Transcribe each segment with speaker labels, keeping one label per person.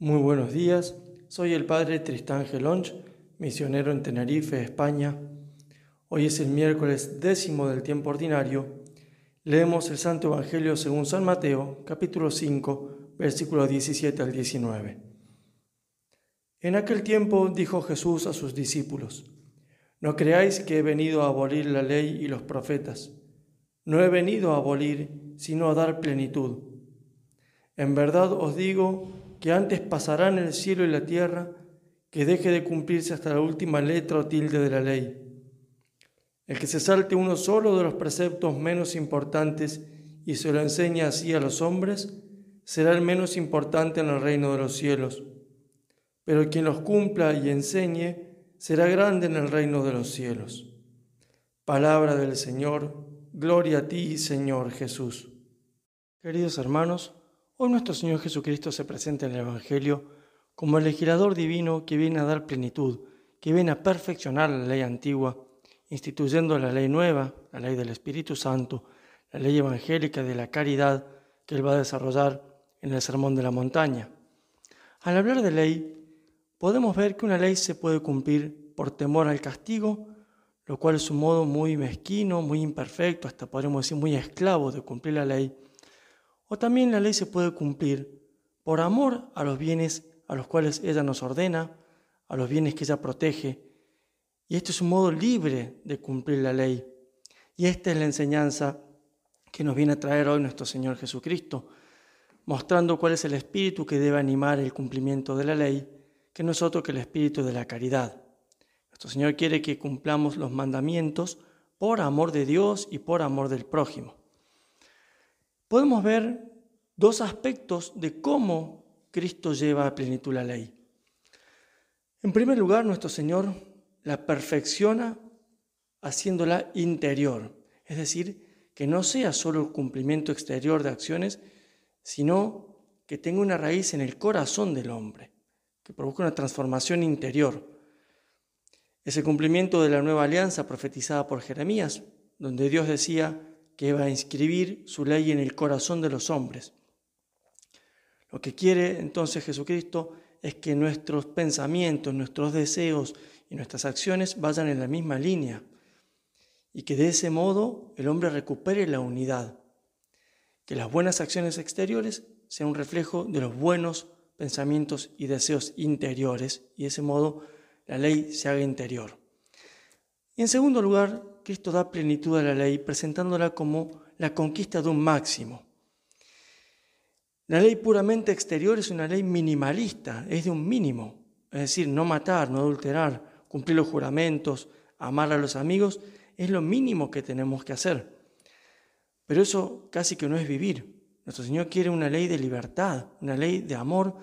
Speaker 1: Muy buenos días, soy el padre Tristán Gelonch, misionero en Tenerife, España. Hoy es el miércoles décimo del tiempo ordinario. Leemos el Santo Evangelio según San Mateo, capítulo 5, versículos 17 al 19. En aquel tiempo dijo Jesús a sus discípulos, No creáis que he venido a abolir la ley y los profetas. No he venido a abolir, sino a dar plenitud. En verdad os digo que antes pasarán el cielo y la tierra que deje de cumplirse hasta la última letra o tilde de la ley. El que se salte uno solo de los preceptos menos importantes y se lo enseña así a los hombres, será el menos importante en el reino de los cielos. Pero quien los cumpla y enseñe, será grande en el reino de los cielos. Palabra del Señor, gloria a ti, Señor Jesús. Queridos hermanos, Hoy nuestro Señor Jesucristo se presenta en el Evangelio como el legislador divino que viene a dar plenitud, que viene a perfeccionar la ley antigua, instituyendo la ley nueva, la ley del Espíritu Santo, la ley evangélica de la caridad que él va a desarrollar en el Sermón de la Montaña. Al hablar de ley, podemos ver que una ley se puede cumplir por temor al castigo, lo cual es un modo muy mezquino, muy imperfecto, hasta podríamos decir muy esclavo de cumplir la ley, o también la ley se puede cumplir por amor a los bienes a los cuales ella nos ordena, a los bienes que ella protege. Y este es un modo libre de cumplir la ley. Y esta es la enseñanza que nos viene a traer hoy nuestro Señor Jesucristo, mostrando cuál es el espíritu que debe animar el cumplimiento de la ley, que no es otro que el espíritu de la caridad. Nuestro Señor quiere que cumplamos los mandamientos por amor de Dios y por amor del prójimo podemos ver dos aspectos de cómo Cristo lleva a plenitud la ley. En primer lugar, nuestro Señor la perfecciona haciéndola interior, es decir, que no sea solo el cumplimiento exterior de acciones, sino que tenga una raíz en el corazón del hombre, que provoque una transformación interior. Es el cumplimiento de la nueva alianza profetizada por Jeremías, donde Dios decía, que va a inscribir su ley en el corazón de los hombres. Lo que quiere entonces Jesucristo es que nuestros pensamientos, nuestros deseos y nuestras acciones vayan en la misma línea y que de ese modo el hombre recupere la unidad, que las buenas acciones exteriores sean un reflejo de los buenos pensamientos y deseos interiores y de ese modo la ley se haga interior en segundo lugar, Cristo da plenitud a la ley presentándola como la conquista de un máximo. La ley puramente exterior es una ley minimalista, es de un mínimo, es decir, no matar, no adulterar, cumplir los juramentos, amar a los amigos, es lo mínimo que tenemos que hacer. Pero eso casi que no es vivir. Nuestro Señor quiere una ley de libertad, una ley de amor,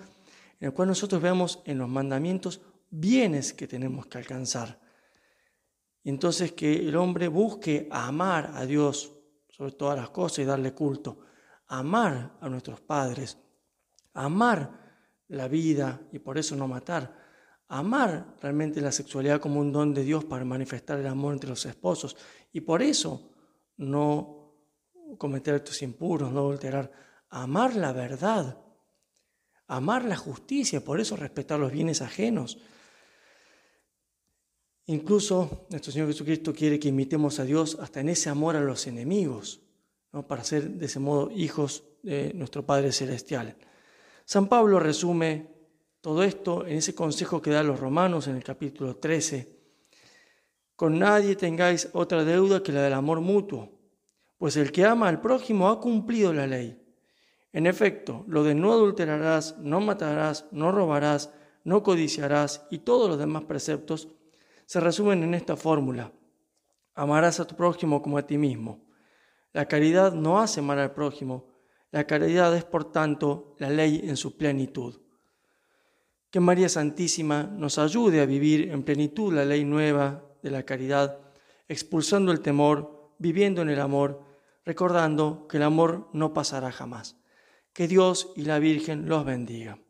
Speaker 1: en la cual nosotros veamos en los mandamientos bienes que tenemos que alcanzar entonces que el hombre busque amar a Dios sobre todas las cosas y darle culto, amar a nuestros padres, amar la vida y por eso no matar, amar realmente la sexualidad como un don de Dios para manifestar el amor entre los esposos y por eso no cometer actos impuros, no adulterar, amar la verdad, amar la justicia, por eso respetar los bienes ajenos Incluso nuestro Señor Jesucristo quiere que imitemos a Dios hasta en ese amor a los enemigos, ¿no? para ser de ese modo hijos de nuestro Padre Celestial. San Pablo resume todo esto en ese consejo que da a los romanos en el capítulo 13. Con nadie tengáis otra deuda que la del amor mutuo, pues el que ama al prójimo ha cumplido la ley. En efecto, lo de no adulterarás, no matarás, no robarás, no codiciarás y todos los demás preceptos se resumen en esta fórmula. Amarás a tu prójimo como a ti mismo. La caridad no hace mal al prójimo. La caridad es, por tanto, la ley en su plenitud. Que María Santísima nos ayude a vivir en plenitud la ley nueva de la caridad, expulsando el temor, viviendo en el amor, recordando que el amor no pasará jamás. Que Dios y la Virgen los bendiga.